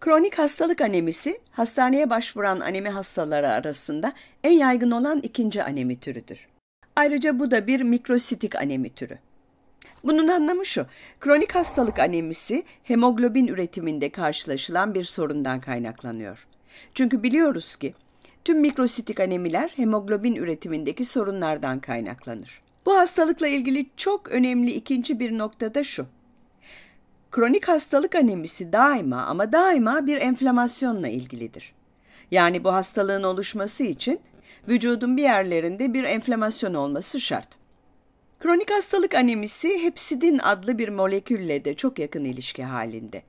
Kronik hastalık anemisi, hastaneye başvuran anemi hastaları arasında en yaygın olan ikinci anemi türüdür. Ayrıca bu da bir mikrositik anemi türü. Bunun anlamı şu, kronik hastalık anemisi hemoglobin üretiminde karşılaşılan bir sorundan kaynaklanıyor. Çünkü biliyoruz ki tüm mikrositik anemiler hemoglobin üretimindeki sorunlardan kaynaklanır. Bu hastalıkla ilgili çok önemli ikinci bir nokta da şu. Kronik hastalık anemisi daima ama daima bir enflamasyonla ilgilidir. Yani bu hastalığın oluşması için vücudun bir yerlerinde bir enflamasyon olması şart. Kronik hastalık anemisi hepsidin adlı bir molekülle de çok yakın ilişki halinde.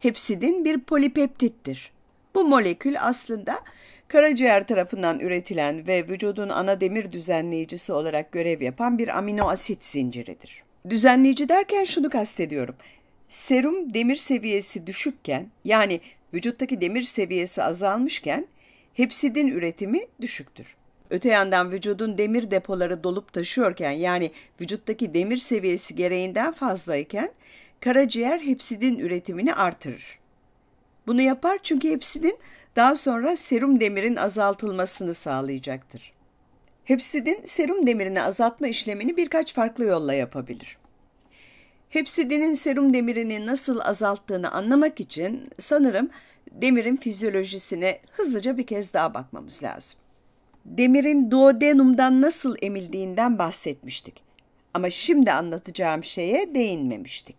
Hepsidin bir polipeptittir. Bu molekül aslında karaciğer tarafından üretilen ve vücudun ana demir düzenleyicisi olarak görev yapan bir amino asit zinciridir. Düzenleyici derken şunu kastediyorum. Serum demir seviyesi düşükken yani vücuttaki demir seviyesi azalmışken hepsidin üretimi düşüktür. Öte yandan vücudun demir depoları dolup taşıyorken yani vücuttaki demir seviyesi gereğinden fazlayken karaciğer hepsidin üretimini artırır. Bunu yapar çünkü hepsidin daha sonra serum demirin azaltılmasını sağlayacaktır. Hepsidin serum demirini azaltma işlemini birkaç farklı yolla yapabilir. Hepsidinin serum demirini nasıl azalttığını anlamak için sanırım demirin fizyolojisine hızlıca bir kez daha bakmamız lazım. Demirin duodenumdan nasıl emildiğinden bahsetmiştik. Ama şimdi anlatacağım şeye değinmemiştik.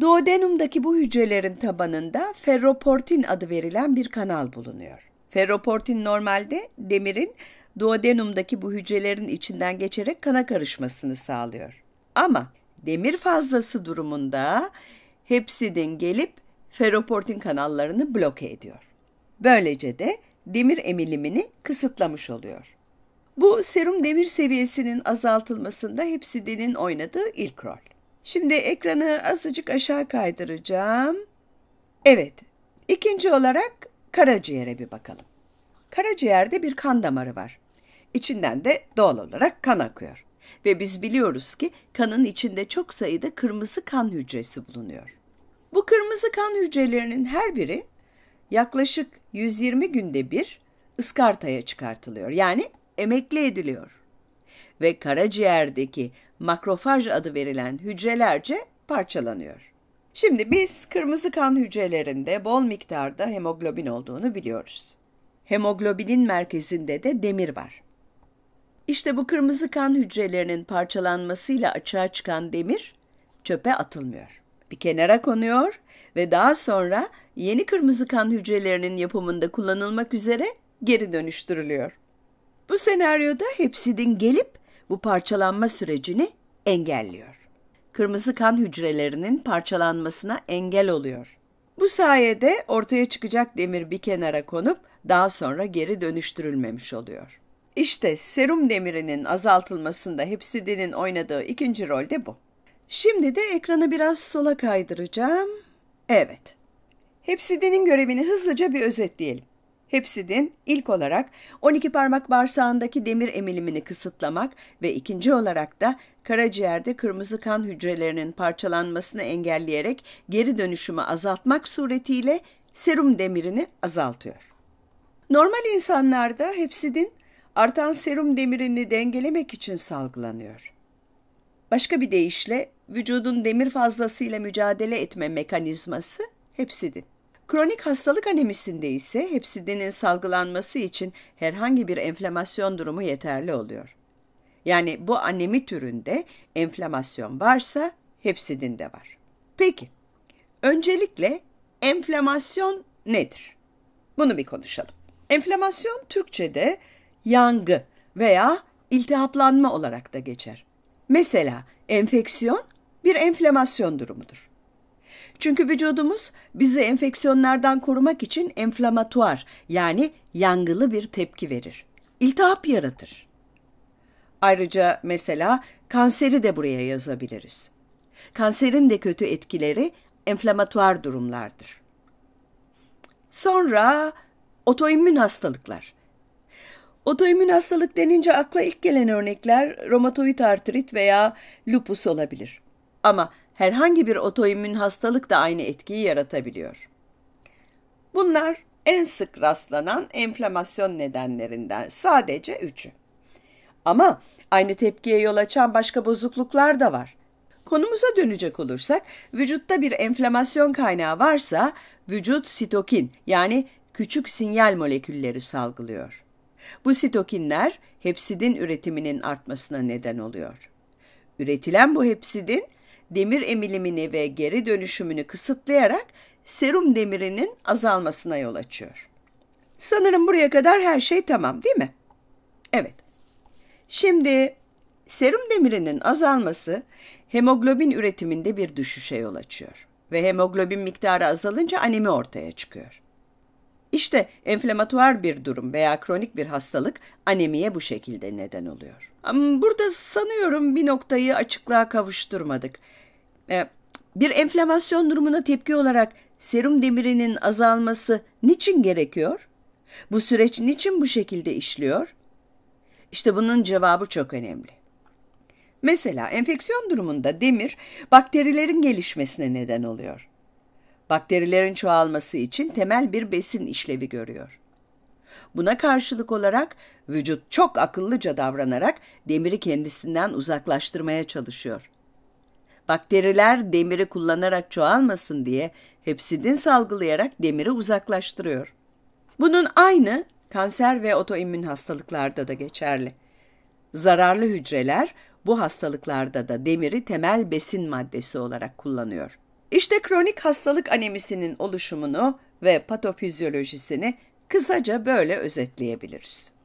Duodenumdaki bu hücrelerin tabanında ferroportin adı verilen bir kanal bulunuyor. Ferroportin normalde demirin duodenumdaki bu hücrelerin içinden geçerek kana karışmasını sağlıyor. Ama demir fazlası durumunda hepsinin gelip ferroportin kanallarını bloke ediyor. Böylece de demir emilimini kısıtlamış oluyor. Bu serum demir seviyesinin azaltılmasında hepsidenin oynadığı ilk rol. Şimdi ekranı azıcık aşağı kaydıracağım. Evet, ikinci olarak karaciğere bir bakalım. Karaciğerde bir kan damarı var. İçinden de doğal olarak kan akıyor. Ve biz biliyoruz ki kanın içinde çok sayıda kırmızı kan hücresi bulunuyor. Bu kırmızı kan hücrelerinin her biri yaklaşık 120 günde bir ıskartaya çıkartılıyor. Yani emekli ediliyor. Ve karaciğerdeki makrofaj adı verilen hücrelerce parçalanıyor. Şimdi biz kırmızı kan hücrelerinde bol miktarda hemoglobin olduğunu biliyoruz. Hemoglobinin merkezinde de demir var. İşte bu kırmızı kan hücrelerinin parçalanmasıyla açığa çıkan demir çöpe atılmıyor. Bir kenara konuyor ve daha sonra yeni kırmızı kan hücrelerinin yapımında kullanılmak üzere geri dönüştürülüyor. Bu senaryoda hepsidin gelip bu parçalanma sürecini engelliyor. Kırmızı kan hücrelerinin parçalanmasına engel oluyor. Bu sayede ortaya çıkacak demir bir kenara konup daha sonra geri dönüştürülmemiş oluyor. İşte serum demirinin azaltılmasında hepsidinin oynadığı ikinci rol de bu. Şimdi de ekranı biraz sola kaydıracağım. Evet. Hepsidinin görevini hızlıca bir özetleyelim. Hepsidin ilk olarak 12 parmak bağırsağındaki demir emilimini kısıtlamak ve ikinci olarak da karaciğerde kırmızı kan hücrelerinin parçalanmasını engelleyerek geri dönüşümü azaltmak suretiyle serum demirini azaltıyor. Normal insanlarda hepsidin artan serum demirini dengelemek için salgılanıyor. Başka bir deyişle vücudun demir fazlasıyla mücadele etme mekanizması hepsidin. Kronik hastalık anemisinde ise hepsidinin salgılanması için herhangi bir enflamasyon durumu yeterli oluyor. Yani bu anemi türünde enflamasyon varsa hepsidin de var. Peki, öncelikle enflamasyon nedir? Bunu bir konuşalım. Enflamasyon Türkçe'de yangı veya iltihaplanma olarak da geçer. Mesela enfeksiyon bir enflamasyon durumudur. Çünkü vücudumuz bizi enfeksiyonlardan korumak için enflamatuar yani yangılı bir tepki verir. İltihap yaratır. Ayrıca mesela kanseri de buraya yazabiliriz. Kanserin de kötü etkileri enflamatuar durumlardır. Sonra otoimmün hastalıklar. Otoimmün hastalık denince akla ilk gelen örnekler romatoid artrit veya lupus olabilir. Ama herhangi bir otoimmün hastalık da aynı etkiyi yaratabiliyor. Bunlar en sık rastlanan enflamasyon nedenlerinden sadece üçü. Ama aynı tepkiye yol açan başka bozukluklar da var. Konumuza dönecek olursak, vücutta bir enflamasyon kaynağı varsa vücut sitokin yani küçük sinyal molekülleri salgılıyor. Bu sitokinler hepsidin üretiminin artmasına neden oluyor. Üretilen bu hepsidin demir emilimini ve geri dönüşümünü kısıtlayarak serum demirinin azalmasına yol açıyor. Sanırım buraya kadar her şey tamam değil mi? Evet. Şimdi serum demirinin azalması hemoglobin üretiminde bir düşüşe yol açıyor ve hemoglobin miktarı azalınca anemi ortaya çıkıyor. İşte enflamatuar bir durum veya kronik bir hastalık anemiye bu şekilde neden oluyor. Burada sanıyorum bir noktayı açıklığa kavuşturmadık. E, bir enflamasyon durumuna tepki olarak serum demirinin azalması niçin gerekiyor? Bu süreç niçin bu şekilde işliyor? İşte bunun cevabı çok önemli. Mesela enfeksiyon durumunda demir bakterilerin gelişmesine neden oluyor bakterilerin çoğalması için temel bir besin işlevi görüyor. Buna karşılık olarak vücut çok akıllıca davranarak demiri kendisinden uzaklaştırmaya çalışıyor. Bakteriler demiri kullanarak çoğalmasın diye hepsidin salgılayarak demiri uzaklaştırıyor. Bunun aynı kanser ve otoimmün hastalıklarda da geçerli. Zararlı hücreler bu hastalıklarda da demiri temel besin maddesi olarak kullanıyor. İşte kronik hastalık anemisinin oluşumunu ve patofizyolojisini kısaca böyle özetleyebiliriz.